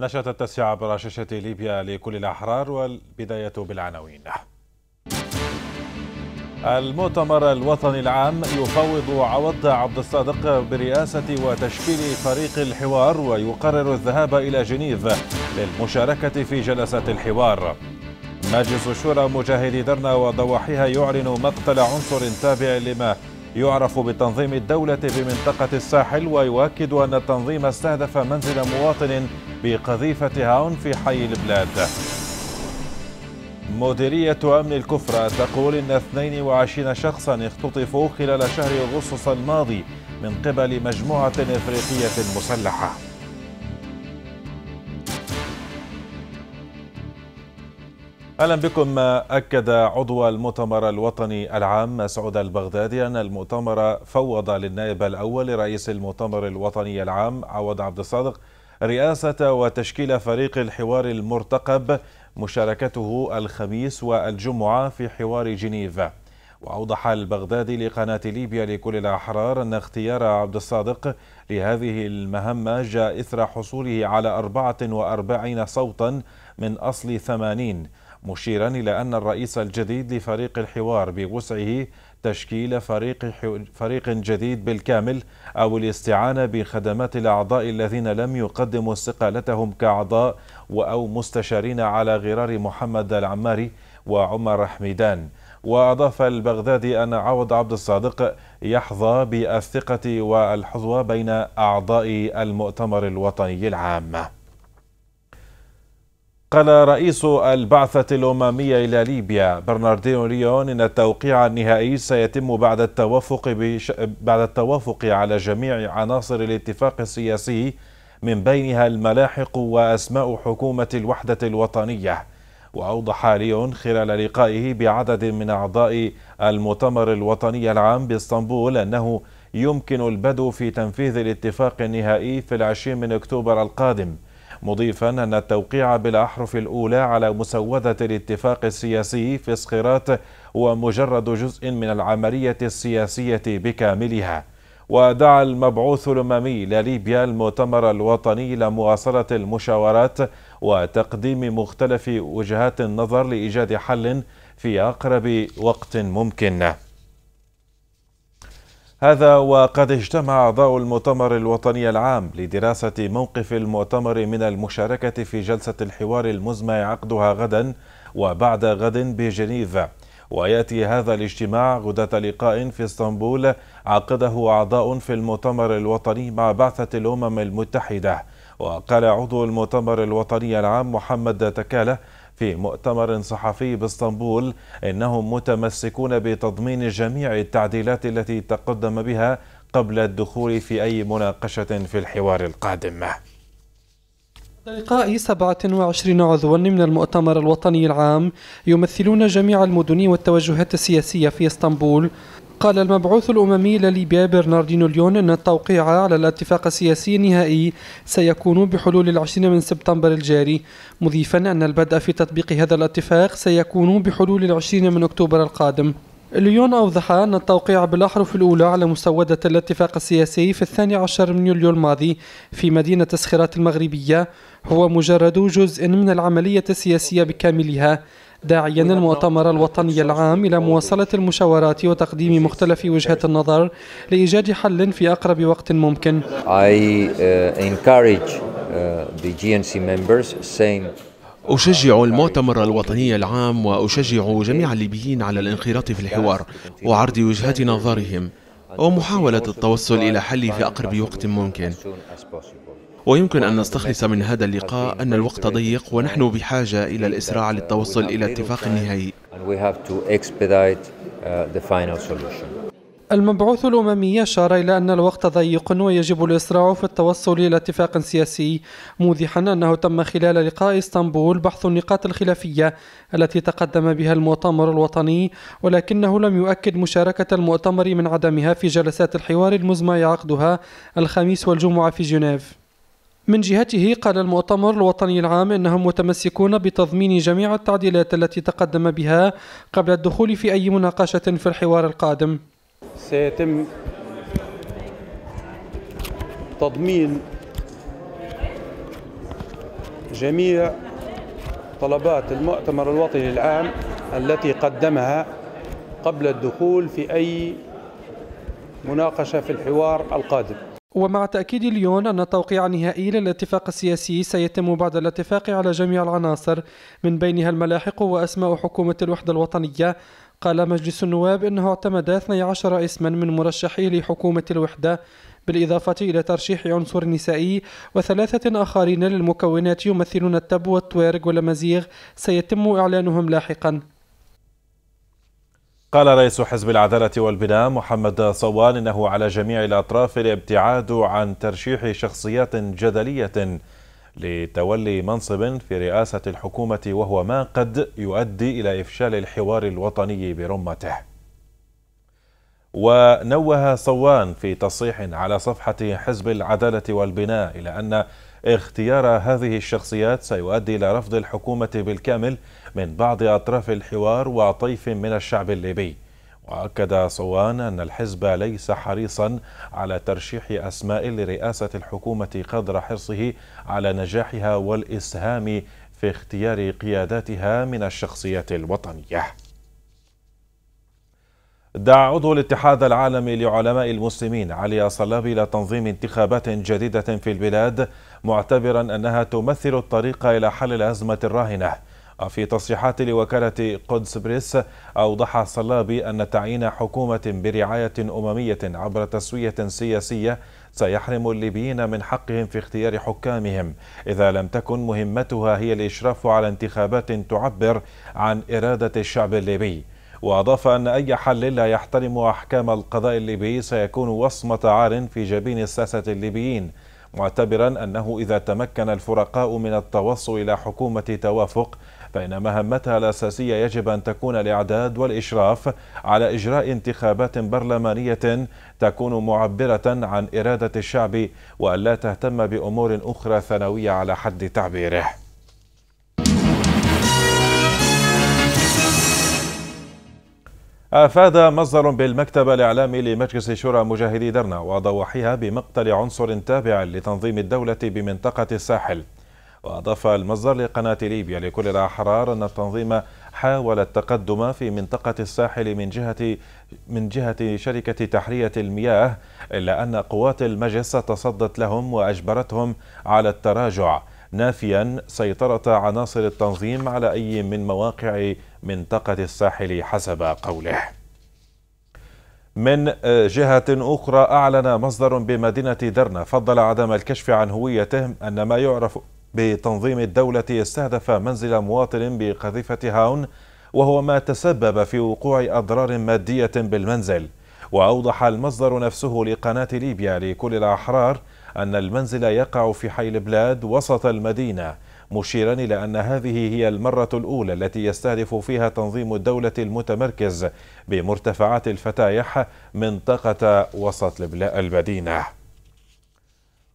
نشرة التسعة شاشة ليبيا لكل الأحرار والبداية بالعناوين المؤتمر الوطني العام يفوض عوض عبد الصادق برئاسة وتشكيل فريق الحوار ويقرر الذهاب إلى جنيف للمشاركة في جلسة الحوار مجلس شورى مجاهدي درنا وضواحيها يعلن مقتل عنصر تابع لما يعرف بتنظيم الدولة بمنطقة الساحل ويؤكد أن التنظيم استهدف منزل مواطن بقذيفة هاون في حي البلاد مديرية أمن الكفرة تقول إن 22 شخصا اختطفوا خلال شهر أغسطس الماضي من قبل مجموعة إفريقية مسلحة اهلا بكم اكد عضو المؤتمر الوطني العام مسعود البغدادي ان المؤتمر فوض للنائب الاول رئيس المؤتمر الوطني العام عوض عبد الصادق رئاسه وتشكيل فريق الحوار المرتقب مشاركته الخميس والجمعه في حوار جنيف واوضح البغدادي لقناه ليبيا لكل الاحرار ان اختيار عبد الصادق لهذه المهمه جاء اثر حصوله على 44 صوتا من اصل 80 مشيرا إلى أن الرئيس الجديد لفريق الحوار بوسعه تشكيل فريق فريق جديد بالكامل أو الاستعانة بخدمات الأعضاء الذين لم يقدموا استقالتهم كأعضاء أو مستشارين على غرار محمد العماري وعمر حميدان وأضاف البغدادي أن عوض عبد الصادق يحظى بالثقة والحظوة بين أعضاء المؤتمر الوطني العام قال رئيس البعثة الأممية إلى ليبيا برناردينو ليون إن التوقيع النهائي سيتم بعد التوافق بش... بعد التوافق على جميع عناصر الاتفاق السياسي من بينها الملاحق وأسماء حكومة الوحدة الوطنية وأوضح ليون خلال لقائه بعدد من أعضاء المؤتمر الوطني العام باسطنبول أنه يمكن البدء في تنفيذ الاتفاق النهائي في العشرين من أكتوبر القادم مضيفا أن التوقيع بالأحرف الأولى على مسودة الاتفاق السياسي في صخيرات هو مجرد جزء من العملية السياسية بكاملها ودعا المبعوث الأممي لليبيا المؤتمر الوطني لمواصلة المشاورات وتقديم مختلف وجهات النظر لإيجاد حل في أقرب وقت ممكن هذا وقد اجتمع أعضاء المؤتمر الوطني العام لدراسة موقف المؤتمر من المشاركة في جلسة الحوار المزمع عقدها غدا وبعد غد بجنيف ويأتي هذا الاجتماع غداة لقاء في اسطنبول عقده أعضاء في المؤتمر الوطني مع بعثة الأمم المتحدة وقال عضو المؤتمر الوطني العام محمد تكاله في مؤتمر صحفي باسطنبول انهم متمسكون بتضمين جميع التعديلات التي تقدم بها قبل الدخول في اي مناقشه في الحوار القادم. لقاء 27 عضوا من المؤتمر الوطني العام يمثلون جميع المدن والتوجهات السياسية في اسطنبول قال المبعوث الأممي لليبيا برناردينو ليون أن التوقيع على الاتفاق السياسي النهائي سيكون بحلول العشرين من سبتمبر الجاري مضيفا أن البدء في تطبيق هذا الاتفاق سيكون بحلول العشرين من أكتوبر القادم ليون أوضح أن التوقيع بالأحرف الأولى على مسودة الاتفاق السياسي في الثاني عشر من يوليو الماضي في مدينة سخرات المغربية هو مجرد جزء من العملية السياسية بكاملها داعيا المؤتمر الوطني العام إلى مواصلة المشاورات وتقديم مختلف وجهات النظر لإيجاد حل في أقرب وقت ممكن uh, uh, أشجع المؤتمر الوطني العام وأشجع جميع الليبيين على الانخراط في الحوار وعرض وجهات نظرهم ومحاولة التوصل إلى حل في أقرب وقت ممكن ويمكن أن نستخلص من هذا اللقاء أن الوقت ضيق ونحن بحاجة إلى الإسراع للتوصل إلى اتفاق نهائي uh, المبعوث الأممي أشار إلى أن الوقت ضيق ويجب الإسراع في التوصل إلى اتفاق سياسي موضحا أنه تم خلال لقاء اسطنبول بحث النقاط الخلافية التي تقدم بها المؤتمر الوطني ولكنه لم يؤكد مشاركة المؤتمر من عدمها في جلسات الحوار المزمع عقدها الخميس والجمعة في جنيف من جهته قال المؤتمر الوطني العام انهم متمسكون بتضمين جميع التعديلات التي تقدم بها قبل الدخول في اي مناقشه في الحوار القادم. سيتم تضمين جميع طلبات المؤتمر الوطني العام التي قدمها قبل الدخول في اي مناقشه في الحوار القادم. ومع تأكيد ليون أن التوقيع النهائي للاتفاق السياسي سيتم بعد الاتفاق على جميع العناصر من بينها الملاحق وأسماء حكومة الوحدة الوطنية قال مجلس النواب إنه اعتمد 12 اسما من مرشحي لحكومة الوحدة بالإضافة إلى ترشيح عنصر نسائي وثلاثة آخرين للمكونات يمثلون التب والتويرغ والمزيغ سيتم إعلانهم لاحقا قال رئيس حزب العدالة والبناء محمد صوان إنه على جميع الأطراف الابتعاد عن ترشيح شخصيات جدلية لتولي منصب في رئاسة الحكومة وهو ما قد يؤدي إلى إفشال الحوار الوطني برمته ونوه صوان في تصريح على صفحة حزب العدالة والبناء إلى أن اختيار هذه الشخصيات سيؤدي إلى رفض الحكومة بالكامل من بعض أطراف الحوار وطيف من الشعب الليبي وأكد صوان أن الحزب ليس حريصا على ترشيح أسماء لرئاسة الحكومة قدر حرصه على نجاحها والإسهام في اختيار قياداتها من الشخصيات الوطنية دعا عضو الاتحاد العالمي لعلماء المسلمين علي صلابي إلى تنظيم انتخابات جديدة في البلاد معتبرا أنها تمثل الطريق إلى حل الأزمة الراهنة في تصريحات لوكالة قدس بريس أوضح صلابي أن تعيين حكومة برعاية أممية عبر تسوية سياسية سيحرم الليبيين من حقهم في اختيار حكامهم إذا لم تكن مهمتها هي الإشراف على انتخابات تعبر عن إرادة الشعب الليبي وأضاف أن أي حل لا يحترم أحكام القضاء الليبي سيكون وصمة عار في جبين الساسة الليبيين معتبرا أنه إذا تمكن الفرقاء من التوصل إلى حكومة توافق فإن مهمتها الأساسية يجب أن تكون الإعداد والإشراف على إجراء انتخابات برلمانية تكون معبرة عن إرادة الشعب وأن لا تهتم بأمور أخرى ثانوية على حد تعبيره أفاد مصدر بالمكتب الإعلامي لمجلس شورى مجاهدي درنا وضواحيها بمقتل عنصر تابع لتنظيم الدولة بمنطقة الساحل وأضاف المصدر لقناة ليبيا لكل الأحرار أن التنظيم حاول التقدم في منطقة الساحل من جهة من جهة شركة تحرية المياه إلا أن قوات المجلس تصدت لهم وأجبرتهم على التراجع نافيا سيطرة عناصر التنظيم على أي من مواقع منطقة الساحل حسب قوله من آه، جهة أخرى أعلن مصدر بمدينة درنا فضل عدم الكشف عن هويته أن ما يعرف بتنظيم الدولة استهدف منزل مواطن بقذيفة هاون وهو ما تسبب في وقوع أضرار مادية بالمنزل وأوضح المصدر نفسه لقناة ليبيا لكل الأحرار أن المنزل يقع في حي البلاد وسط المدينة مشيرا إلى أن هذه هي المرة الأولى التي يستهدف فيها تنظيم الدولة المتمركز بمرتفعات الفتايح منطقة وسط المدينة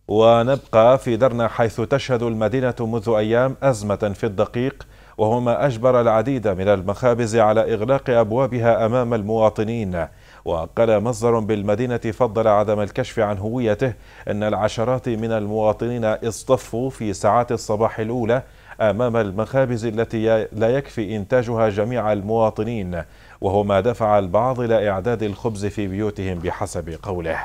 ونبقى في درنا حيث تشهد المدينة منذ أيام أزمة في الدقيق وهو ما أجبر العديد من المخابز على إغلاق أبوابها أمام المواطنين وقال مصدر بالمدينة فضل عدم الكشف عن هويته أن العشرات من المواطنين اصطفوا في ساعات الصباح الأولى أمام المخابز التي لا يكفي إنتاجها جميع المواطنين وهو ما دفع البعض إلى إعداد الخبز في بيوتهم بحسب قوله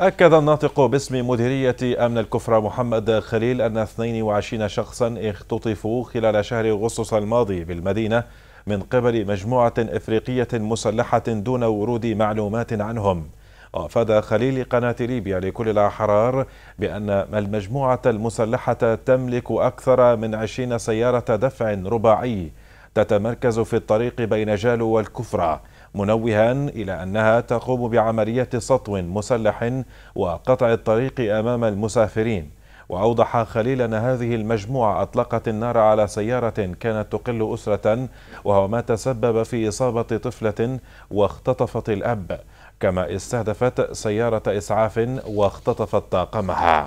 أكد الناطق باسم مديرية أمن الكفرة محمد خليل أن 22 شخصا اختطفوا خلال شهر أغسطس الماضي بالمدينة من قبل مجموعة إفريقية مسلحة دون ورود معلومات عنهم وأفاد خليل قناة ليبيا لكل الأحرار بأن المجموعة المسلحة تملك أكثر من 20 سيارة دفع رباعي تتمركز في الطريق بين جالو والكفرة منوها إلى أنها تقوم بعملية سطو مسلح وقطع الطريق أمام المسافرين وأوضح خليل أن هذه المجموعة أطلقت النار على سيارة كانت تقل أسرة وهو ما تسبب في إصابة طفلة واختطفت الأب كما استهدفت سيارة إسعاف واختطفت طاقمها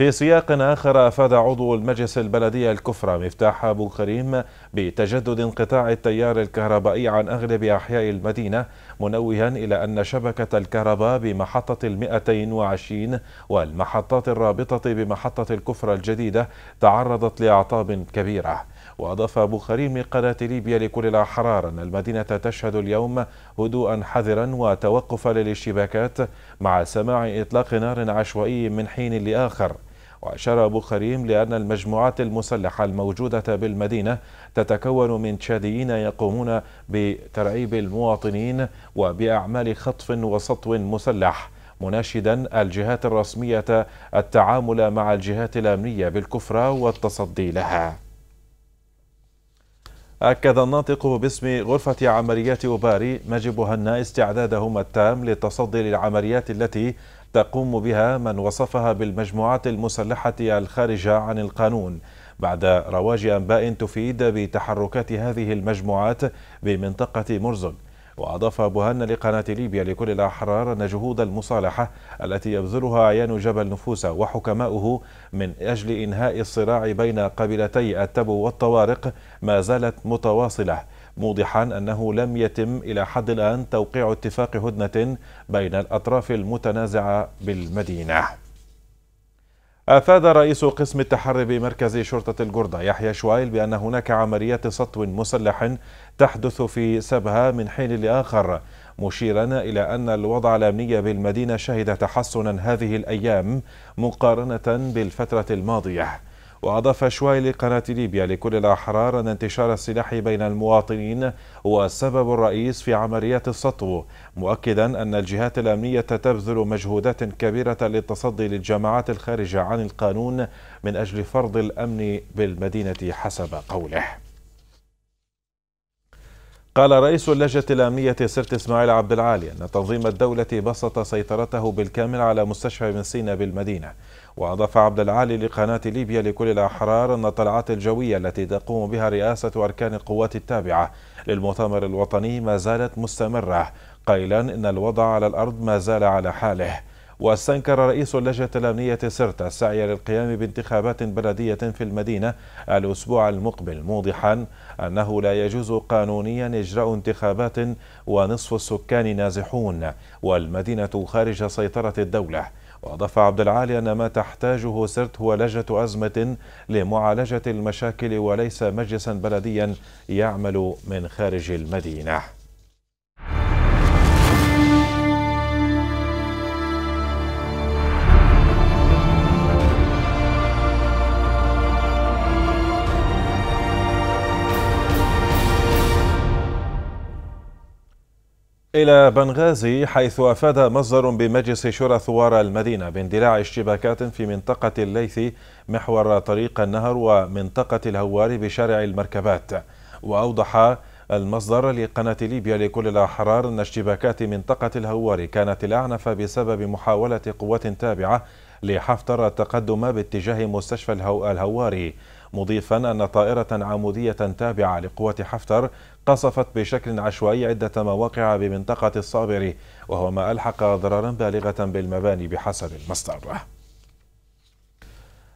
في سياق آخر أفاد عضو المجلس البلدي الكفرة مفتاح أبو كريم بتجدد انقطاع التيار الكهربائي عن أغلب أحياء المدينة منوها إلى أن شبكة الكهرباء بمحطة المائتين وعشرين والمحطات الرابطة بمحطة الكفرة الجديدة تعرضت لأعطاب كبيرة وأضاف أبو كريم قناة ليبيا لكل الأحرار أن المدينة تشهد اليوم هدوءا حذرا وتوقفا للاشتباكات مع سماع إطلاق نار عشوائي من حين لآخر وأشار أبو خريم لأن المجموعات المسلحة الموجودة بالمدينة تتكون من تشاديين يقومون بترعيب المواطنين وبأعمال خطف وسطو مسلح مناشدا الجهات الرسمية التعامل مع الجهات الأمنية بالكفرة والتصدي لها أكد الناطق باسم غرفة عمليات أوباري مجب استعدادهم التام للتصدي للعمليات التي تقوم بها من وصفها بالمجموعات المسلحة الخارجة عن القانون بعد رواج أنباء تفيد بتحركات هذه المجموعات بمنطقة مرزق وأضاف بوهن لقناة ليبيا لكل الأحرار أن جهود المصالحة التي يبذلها عيان جبل نفوسة وحكماؤه من أجل إنهاء الصراع بين قبيلتي التبو والطوارق ما زالت متواصلة موضحا أنه لم يتم إلى حد الآن توقيع اتفاق هدنة بين الأطراف المتنازعة بالمدينة أفاد رئيس قسم التحري بمركز شرطة الجردة يحيى شوائل بأن هناك عمليات سطو مسلح تحدث في سبها من حين لآخر مشيرا إلى أن الوضع الأمني بالمدينة شهد تحسنا هذه الأيام مقارنة بالفترة الماضية وأضاف شواي لقناة ليبيا لكل الأحرار أن انتشار السلاح بين المواطنين هو السبب الرئيس في عمليات السطو مؤكدا أن الجهات الأمنية تبذل مجهودات كبيرة للتصدي للجماعات الخارجة عن القانون من أجل فرض الأمن بالمدينة حسب قوله قال رئيس اللجنة الأمنية سرت إسماعيل عبد العالي أن تنظيم الدولة بسط سيطرته بالكامل على مستشفى من سينا بالمدينة وأضاف عبد العالي لقناة ليبيا لكل الأحرار أن الطلعات الجوية التي تقوم بها رئاسة أركان القوات التابعة للمؤتمر الوطني ما زالت مستمرة قائلا إن الوضع على الأرض ما زال على حاله واستنكر رئيس اللجنة الأمنية سرتا السعي للقيام بانتخابات بلدية في المدينة الأسبوع المقبل موضحا أنه لا يجوز قانونيا إجراء انتخابات ونصف السكان نازحون والمدينة خارج سيطرة الدولة وأضاف عبد العالي أن ما تحتاجه سرت هو لجنة أزمة لمعالجة المشاكل وليس مجلسا بلديا يعمل من خارج المدينة إلى بنغازي حيث أفاد مصدر بمجلس شورى ثوار المدينة باندلاع اشتباكات في منطقة الليث محور طريق النهر ومنطقة الهوار بشارع المركبات وأوضح المصدر لقناة ليبيا لكل الأحرار أن اشتباكات منطقة الهوار كانت الأعنف بسبب محاولة قوات تابعة لحفتر التقدم باتجاه مستشفى الهواري مضيفا أن طائرة عمودية تابعة لقوة حفتر قصفت بشكل عشوائي عدة مواقع بمنطقة الصابر وهو ما ألحق ضررا بالغة بالمباني بحسب المصدر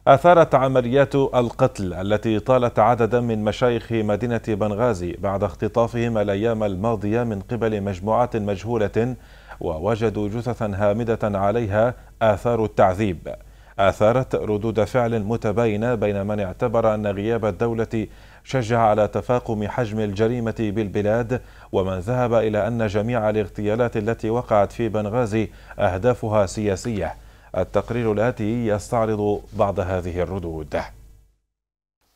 أثارت عمليات القتل التي طالت عددا من مشايخ مدينة بنغازي بعد اختطافهم الأيام الماضية من قبل مجموعات مجهولة ووجدوا جثثا هامدة عليها آثار التعذيب أثارت ردود فعل متباينة بين من اعتبر أن غياب الدولة شجع على تفاقم حجم الجريمة بالبلاد ومن ذهب إلى أن جميع الاغتيالات التي وقعت في بنغازي أهدافها سياسية التقرير الآتي يستعرض بعض هذه الردود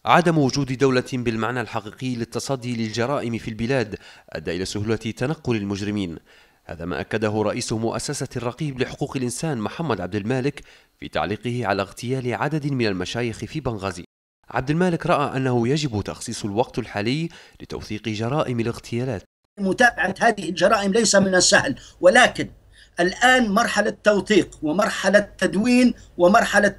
عدم وجود دولة بالمعنى الحقيقي للتصدي للجرائم في البلاد أدى إلى سهولة تنقل المجرمين هذا ما أكده رئيس مؤسسة الرقيب لحقوق الإنسان محمد عبد المالك في تعليقه على اغتيال عدد من المشايخ في بنغازي عبد المالك رأى أنه يجب تخصيص الوقت الحالي لتوثيق جرائم الاغتيالات متابعة هذه الجرائم ليس من السهل ولكن الآن مرحلة توثيق ومرحلة تدوين ومرحلة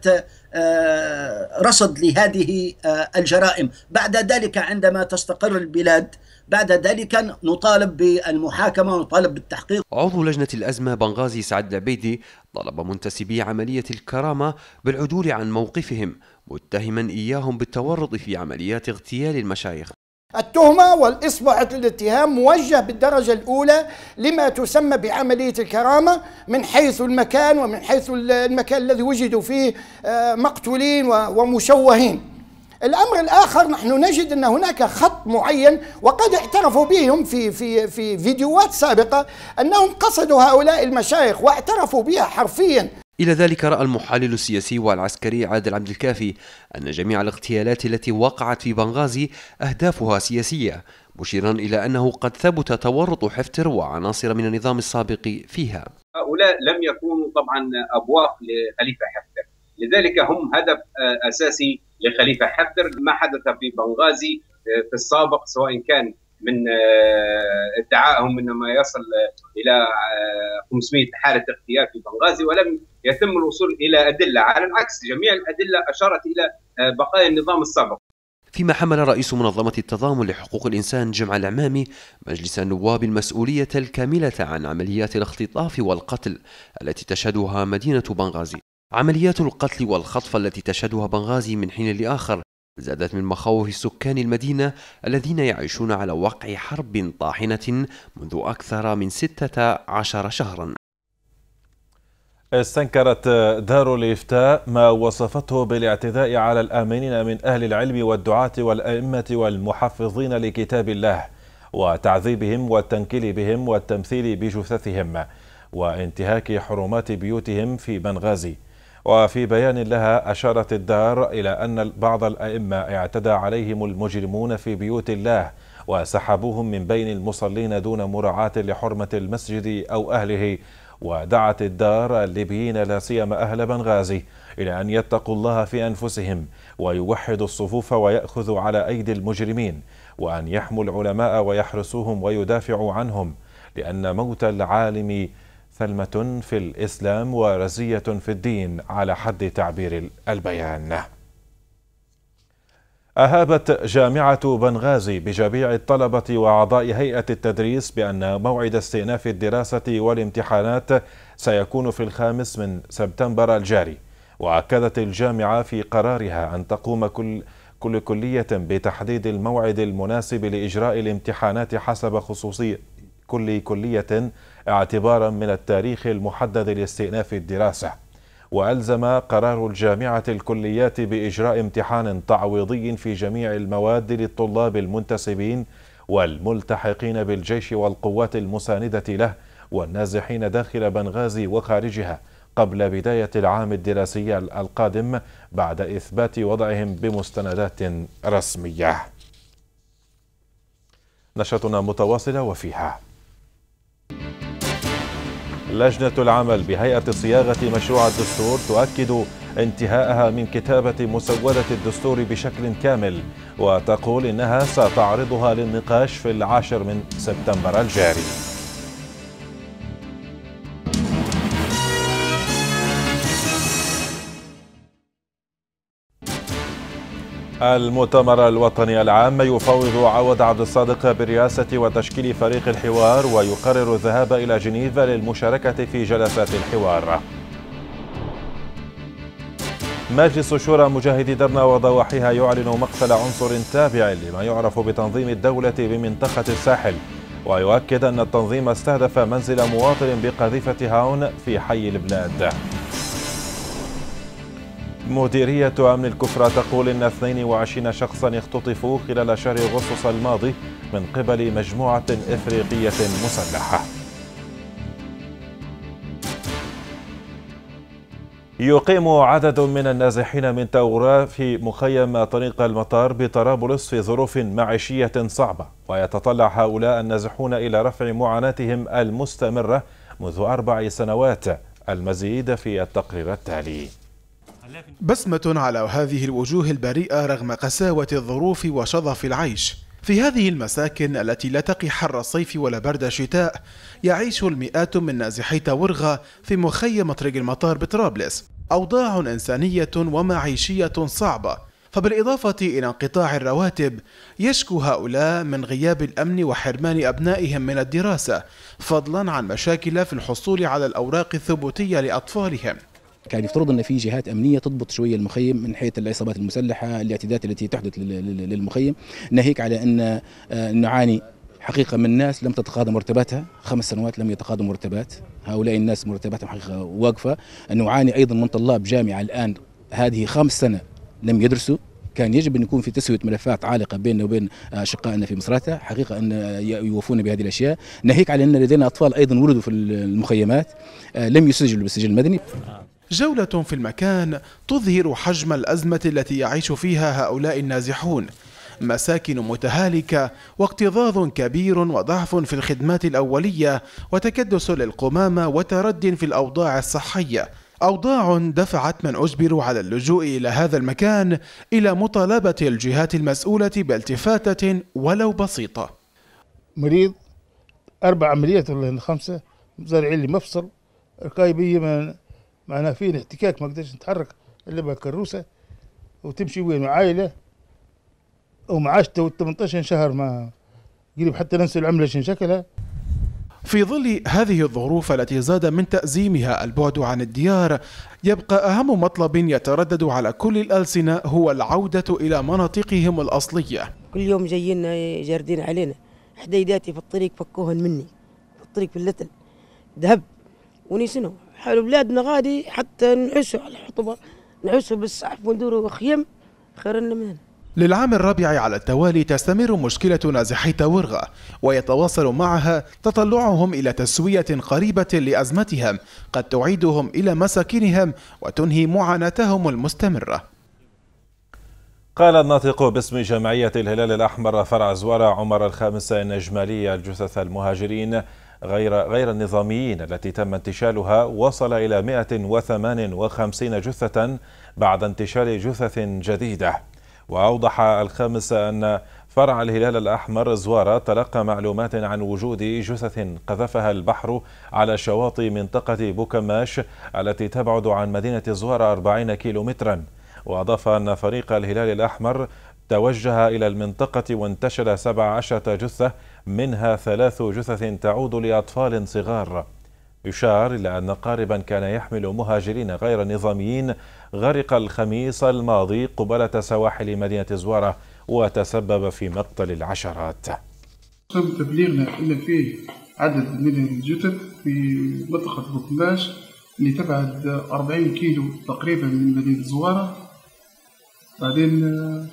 آه، رصد لهذه آه، الجرائم بعد ذلك عندما تستقر البلاد بعد ذلك نطالب بالمحاكمة ونطالب بالتحقيق عضو لجنة الأزمة بنغازي سعد العبيدي طلب منتسبي عملية الكرامة بالعدول عن موقفهم متهما إياهم بالتورط في عمليات اغتيال المشايخ التهمة والإصبعة الاتهام موجه بالدرجة الأولى لما تسمى بعملية الكرامة من حيث المكان ومن حيث المكان الذي وجدوا فيه آه، مقتولين ومشوهين الامر الاخر نحن نجد ان هناك خط معين وقد اعترفوا بهم في في في فيديوهات سابقه انهم قصدوا هؤلاء المشايخ واعترفوا بها حرفيا إلى ذلك رأى المحلل السياسي والعسكري عادل عبد الكافي أن جميع الاغتيالات التي وقعت في بنغازي أهدافها سياسية مشيرا إلى أنه قد ثبت تورط حفتر وعناصر من النظام السابق فيها هؤلاء لم يكونوا طبعا أبواق لخليفة حفتر لذلك هم هدف أساسي لخليفه حفتر ما حدث في بنغازي آه، في السابق سواء كان من آه، ادعائهم ان ما يصل الى 500 آه، حاله اغتيال في بنغازي ولم يتم الوصول الى ادله على العكس جميع الادله اشارت الى بقايا النظام السابق فيما حمل رئيس منظمة التضامن لحقوق الإنسان جمع العمامي مجلس النواب المسؤولية الكاملة عن عمليات الاختطاف والقتل التي تشهدها مدينة بنغازي عمليات القتل والخطف التي تشهدها بنغازي من حين لآخر زادت من مخاوف سكان المدينة الذين يعيشون على وقع حرب طاحنة منذ أكثر من 16 شهرا استنكرت دار الافتاء ما وصفته بالاعتداء على الامنين من اهل العلم والدعاه والائمه والمحفظين لكتاب الله وتعذيبهم والتنكيل بهم والتمثيل بجثثهم وانتهاك حرمات بيوتهم في بنغازي وفي بيان لها أشارت الدار إلى أن بعض الأئمة اعتدى عليهم المجرمون في بيوت الله وسحبوهم من بين المصلين دون مراعاة لحرمة المسجد أو أهله ودعت الدار الليبيين لا سيما أهل بنغازي إلى أن يتقوا الله في أنفسهم ويوحدوا الصفوف ويأخذوا على أيدي المجرمين وأن يحموا العلماء ويحرسوهم ويدافعوا عنهم لأن موت العالم ثلمة في الإسلام ورزية في الدين على حد تعبير البيان أهابت جامعة بنغازي بجميع الطلبة وأعضاء هيئة التدريس بأن موعد استئناف الدراسة والامتحانات سيكون في الخامس من سبتمبر الجاري وأكدت الجامعة في قرارها أن تقوم كل كل كلية بتحديد الموعد المناسب لإجراء الامتحانات حسب خصوصية كل كلية اعتبارا من التاريخ المحدد لاستئناف الدراسة وألزم قرار الجامعة الكليات بإجراء امتحان تعويضي في جميع المواد للطلاب المنتسبين والملتحقين بالجيش والقوات المساندة له والنازحين داخل بنغازي وخارجها قبل بداية العام الدراسي القادم بعد إثبات وضعهم بمستندات رسمية نشرتنا متواصلة وفيها لجنة العمل بهيئة صياغة مشروع الدستور تؤكد انتهاءها من كتابة مسودة الدستور بشكل كامل وتقول إنها ستعرضها للنقاش في العاشر من سبتمبر الجاري المؤتمر الوطني العام يفوض عوض عبد الصادق برئاسة وتشكيل فريق الحوار ويقرر الذهاب إلى جنيف للمشاركة في جلسات الحوار مجلس شورى مجاهدي درنا وضواحيها يعلن مقتل عنصر تابع لما يعرف بتنظيم الدولة بمنطقة الساحل ويؤكد أن التنظيم استهدف منزل مواطن بقذيفة هاون في حي البلاد مديرية أمن الكفرة تقول إن 22 شخصا اختطفوا خلال شهر أغسطس الماضي من قبل مجموعة إفريقية مسلحة يقيم عدد من النازحين من تاورا في مخيم طريق المطار بطرابلس في ظروف معيشية صعبة ويتطلع هؤلاء النازحون إلى رفع معاناتهم المستمرة منذ أربع سنوات المزيد في التقرير التالي بسمة على هذه الوجوه البريئة رغم قساوة الظروف وشظف العيش في هذه المساكن التي لا تقي حر الصيف ولا برد الشتاء يعيش المئات من نازحي تورغا في مخيم طريق المطار بطرابلس أوضاع إنسانية ومعيشية صعبة فبالإضافة إلى انقطاع الرواتب يشكو هؤلاء من غياب الأمن وحرمان أبنائهم من الدراسة فضلا عن مشاكل في الحصول على الأوراق الثبوتية لأطفالهم كان يفترض ان في جهات امنيه تضبط شويه المخيم من حيث العصابات المسلحه الاعتداءات التي تحدث للمخيم ناهيك على ان آه، نعاني حقيقه من ناس لم تتقاضى مرتباتها خمس سنوات لم يتقاضوا مرتبات هؤلاء الناس مرتباتهم حقيقه واقفه نعاني ايضا من طلاب جامعه الان هذه خمس سنه لم يدرسوا كان يجب ان يكون في تسويه ملفات عالقه بيننا وبين اشقائنا في مصراتة حقيقه ان يوفون بهذه الاشياء ناهيك على ان لدينا اطفال ايضا ولدوا في المخيمات آه، لم يسجلوا بالسجل المدني جولة في المكان تظهر حجم الأزمة التي يعيش فيها هؤلاء النازحون مساكن متهالكة واكتظاظ كبير وضعف في الخدمات الأولية وتكدس للقمامة وترد في الأوضاع الصحية أوضاع دفعت من أجبروا على اللجوء إلى هذا المكان إلى مطالبة الجهات المسؤولة بالتفاتة ولو بسيطة مريض أربع عمليات ولا خمسة زارعين لي مفصل ركايبية من معناها فين احتكاك ما نقدرش نتحرك الا بالكروسه وتمشي وين عائله ومعاش تو 18 شهر ما قريب حتى ننسى العمله شن شكلها في ظل هذه الظروف التي زاد من تأزيمها البعد عن الديار يبقى أهم مطلب يتردد على كل الألسنة هو العودة إلى مناطقهم الأصلية كل يوم جايين جاردين علينا حديداتي في الطريق فكوهن مني في الطريق في اللتل ذهب ونسنوا حلو بلادنا غادي حتى نعسوا على الحطبة نعسوا بالسحف وندوروا خيم خير لنا من للعام الرابع على التوالي تستمر مشكلة نازحي تورغة ويتواصل معها تطلعهم إلى تسوية قريبة لأزمتهم قد تعيدهم إلى مساكنهم وتنهي معاناتهم المستمرة قال الناطق باسم جمعية الهلال الأحمر فرع زوارة عمر الخامسة إن إجمالي الجثث المهاجرين غير غير النظاميين التي تم انتشالها وصل إلى 158 جثة بعد انتشال جثث جديدة وأوضح الخامس أن فرع الهلال الأحمر زوارة تلقى معلومات عن وجود جثث قذفها البحر على شواطئ منطقة بوكماش التي تبعد عن مدينة زوارة 40 كيلومترا وأضاف أن فريق الهلال الأحمر توجه إلى المنطقة وانتشل 17 جثة منها ثلاث جثث تعود لأطفال صغار يشار إلى أن قاربا كان يحمل مهاجرين غير نظاميين غرق الخميس الماضي قبالة سواحل مدينة زوارة وتسبب في مقتل العشرات تم تبليغنا أن فيه عدد من الجثث في منطقة بوكماش اللي تبعد 40 كيلو تقريبا من مدينة زوارة بعدين آه،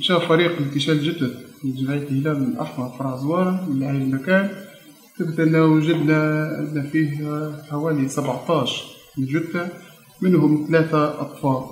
شاف فريق انتشال جثث من جمعية الأحمر من أحمر فرع لعين المكان ثبت أنه وجدنا أن فيه حوالي 17 جثة منهم ثلاثة أطفال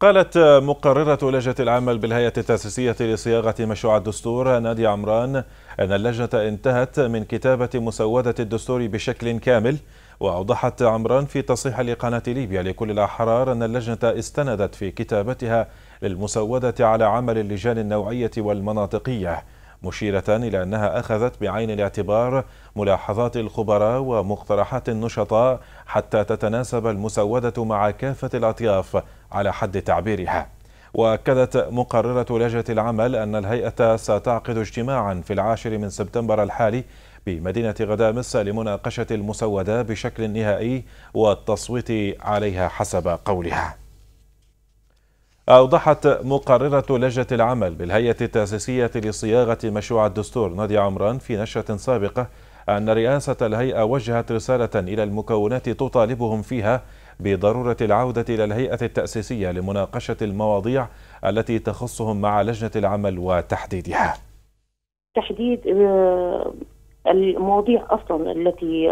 قالت مقررة لجنة العمل بالهيئة التأسيسية لصياغة مشروع الدستور نادي عمران أن اللجنة انتهت من كتابة مسودة الدستور بشكل كامل وأوضحت عمران في تصريح لقناة ليبيا لكل الأحرار أن اللجنة استندت في كتابتها للمسودة على عمل اللجان النوعية والمناطقية مشيرة إلى أنها أخذت بعين الاعتبار ملاحظات الخبراء ومقترحات النشطاء حتى تتناسب المسودة مع كافة الأطياف على حد تعبيرها وأكدت مقررة لجنة العمل أن الهيئة ستعقد اجتماعا في العاشر من سبتمبر الحالي بمدينة غدامس لمناقشة المسودة بشكل نهائي والتصويت عليها حسب قولها أوضحت مقررة لجنة العمل بالهيئة التأسيسية لصياغة مشروع الدستور نادي عمران في نشرة سابقة أن رئاسة الهيئة وجهت رسالة إلى المكونات تطالبهم فيها بضرورة العودة إلى الهيئة التأسيسية لمناقشة المواضيع التي تخصهم مع لجنة العمل وتحديدها تحديد آه، المواضيع اصلا التي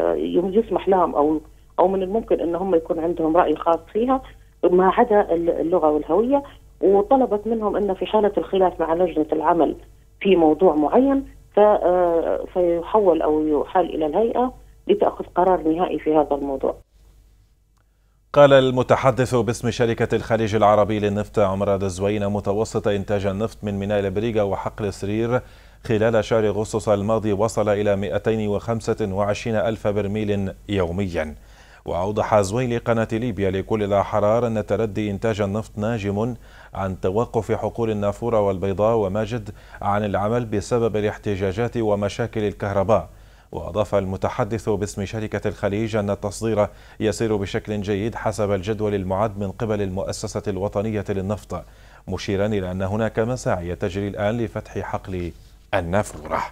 يسمح لهم او او من الممكن ان هم يكون عندهم راي خاص فيها ما عدا اللغه والهويه وطلبت منهم ان في حاله الخلاف مع لجنه العمل في موضوع معين آه، فيحول او يحال الى الهيئه لتاخذ قرار نهائي في هذا الموضوع. قال المتحدث باسم شركة الخليج العربي للنفط عمر الزوينة متوسط إنتاج النفط من ميناء البريقة وحقل سرير خلال شهر أغسطس الماضي وصل إلى 225 ألف برميل يومياً وأوضح زوي قناة ليبيا لكل الأحرار أن تردي إنتاج النفط ناجم عن توقف حقول النافورة والبيضاء وماجد عن العمل بسبب الاحتجاجات ومشاكل الكهرباء وأضاف المتحدث باسم شركة الخليج أن التصدير يسير بشكل جيد حسب الجدول المعد من قبل المؤسسة الوطنية للنفط مشيرا إلى أن هناك مساعي تجري الآن لفتح حقل النافوره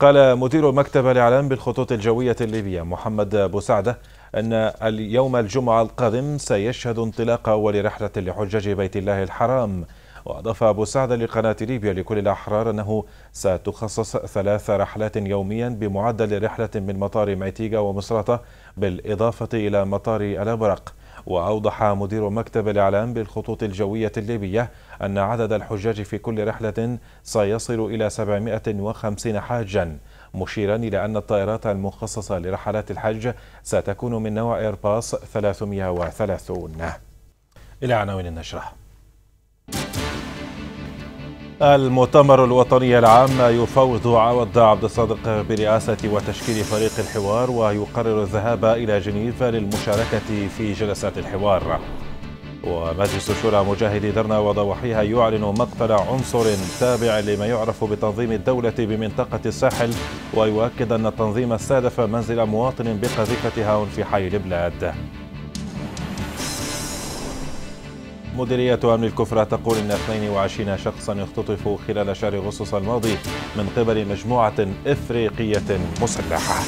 قال مدير مكتب الإعلام بالخطوط الجوية الليبية محمد بوسعدة أن اليوم الجمعة القادم سيشهد انطلاق أول رحلة لحجاج بيت الله الحرام وأضاف أبو سعد لقناة ليبيا لكل الأحرار أنه ستخصص ثلاث رحلات يوميا بمعدل رحلة من مطار ميتيغا ومصراتة بالإضافة إلى مطار الأبرق وأوضح مدير مكتب الإعلام بالخطوط الجوية الليبية أن عدد الحجاج في كل رحلة سيصل إلى 750 حاجاً مشيرا إلى أن الطائرات المخصصة لرحلات الحج ستكون من نوع إيرباص 330 إلى عناوين النشرة المؤتمر الوطني العام يفوض عوض عبد الصادق برئاسة وتشكيل فريق الحوار ويقرر الذهاب إلى جنيف للمشاركة في جلسات الحوار ومجلس شورى مجاهدي درنا وضواحيها يعلن مقتل عنصر تابع لما يعرف بتنظيم الدولة بمنطقة الساحل ويؤكد أن التنظيم استهدف منزل مواطن بقذيفة هاون في حي البلاد مديرية أمن الكفرة تقول إن 22 شخصا اختطفوا خلال شهر أغسطس الماضي من قبل مجموعة إفريقية مسلحة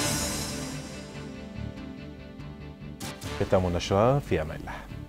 ختام النشرة في أمان الله